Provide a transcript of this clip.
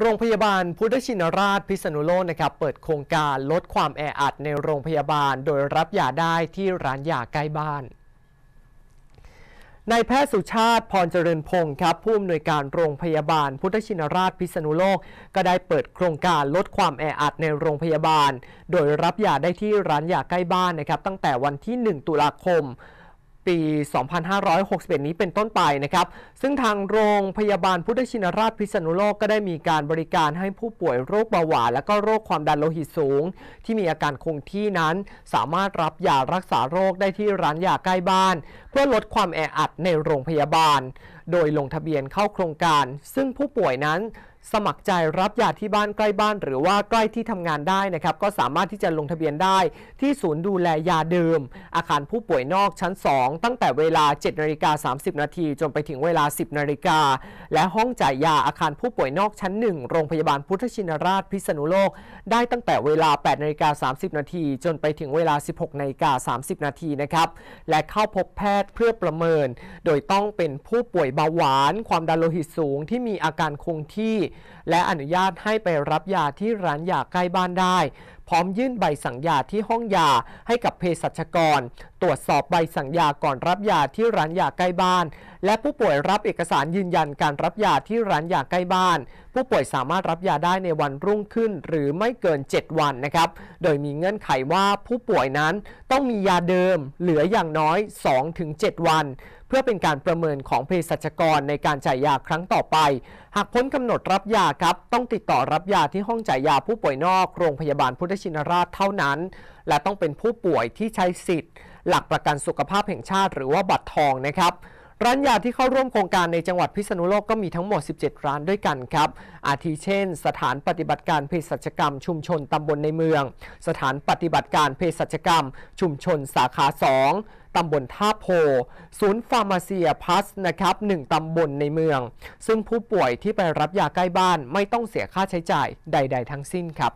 โรงพยาบาลพุทธชินราชพิษณุโลกนะครับเปิดโครงการลดความแออัดในโรงพยาบาล โดยรับยาได้ที่ร้านยาใกล้บ้านนายแพทย์สุชาติพรเจริญพงศ์ครับ ผู้อำนวยการโรงพยาบาลพุทธชินราชพิษณุโลก ก็ได้เปิดโครงการลดความแออัดในโรงพยาบาล โดยรับยาได้ที่ร้านยาใกล้บ้านนะครับ ตั้งแต่วันที่ 1 ตุลาคมปี 2561 นี้เป็นต้นไปนะครับ ซึ่งทางโรงพยาบาลพุทธชินราชพิษณุโลก ก็ได้มีการบริการให้ผู้ป่วยโรคเบาหวานและก็โรคความดันโลหิตสูง ที่มีอาการคงที่นั้น สามารถรับยารักษาโรคได้ที่ร้านยาใกล้บ้าน เพื่อลดความแออัดในโรงพยาบาล โดยลงทะเบียนเข้าโครงการ ซึ่งผู้ป่วยนั้นสมัครใจรับยาที่บ้านใกล้บ้านหรือว่าใกล้ที่ทำงานได้นะครับก็สามารถที่จะลงทะเบียนได้ที่ศูนย์ดูแลยาเดิม อาคารผู้ป่วยนอกชั้น 2 ตั้งแต่เวลา 7นาฬิกาสานาทีจนไปถึงเวลา 10นาฬิกาและห้องจ่ายยาอาคารผู้ป่วยนอกชั้น 1 โรงพยาบาลพุทธชินราช พิษณุโลก ได้ตั้งแต่เวลา8นาฬิกา 30นาทีจนไปถึงเวลา 16นาฬิกา30นาทีนะครับและเข้าพบแพทย์เพื่อประเมิน โดยต้องเป็นผู้ป่วยเบาหวาน ความดันโลหิตสูงที่มีอาการคงที่และอนุญาตให้ไปรับยาที่ร้านยาใกล้บ้านได้พร้อมยื่นใบสั่งยาที่ห้องยาให้กับเภสัชกร ตรวจสอบใบสั่งยาก่อนรับยาที่ร้านยาใกล้บ้าน และผู้ป่วยรับเอกสารยืนยันการรับยาที่ร้านยาใกล้บ้าน ผู้ป่วยสามารถรับยาได้ในวันรุ่งขึ้น หรือไม่เกิน 7 วันนะครับโดยมีเงื่อนไขว่าผู้ป่วยนั้นต้องมียาเดิมเหลืออย่างน้อย 2-7 วัน เพื่อเป็นการประเมินของเภสัชกรในการจ่ายยาครั้งต่อไป หากพ้นกำหนดรับยาครับต้องติดต่อรับยาที่ห้องจ่ายยาผู้ป่วยนอกโรงพยาบาลพุทธชินราชเท่านั้น และต้องเป็นผู้ป่วยที่ใช้สิทธิ์ หลักประกันสุขภาพแห่งชาติหรือว่าบัตรทองนะครับร้านยาที่เข้าร่วมโครงการในจังหวัดพิษณุโลกก็มีทั้งหมด 17 ร้านด้วยกันครับ อาทิเช่นสถานปฏิบัติการเภสัชกรรมชุมชนตำบลในเมือง สถานปฏิบัติการเภสัชกรรมชุมชนสาขา 2 ตำบลท่าโพ ศูนย์ฟาร์มาเซียพัสนะครับงตำบลในเมือง ซึ่งผู้ป่วยที่ไปรับยาใกล้บ้านไม่ต้องเสียค่าใช้จ่าย ใด ๆ ทั้งสิ้นครับ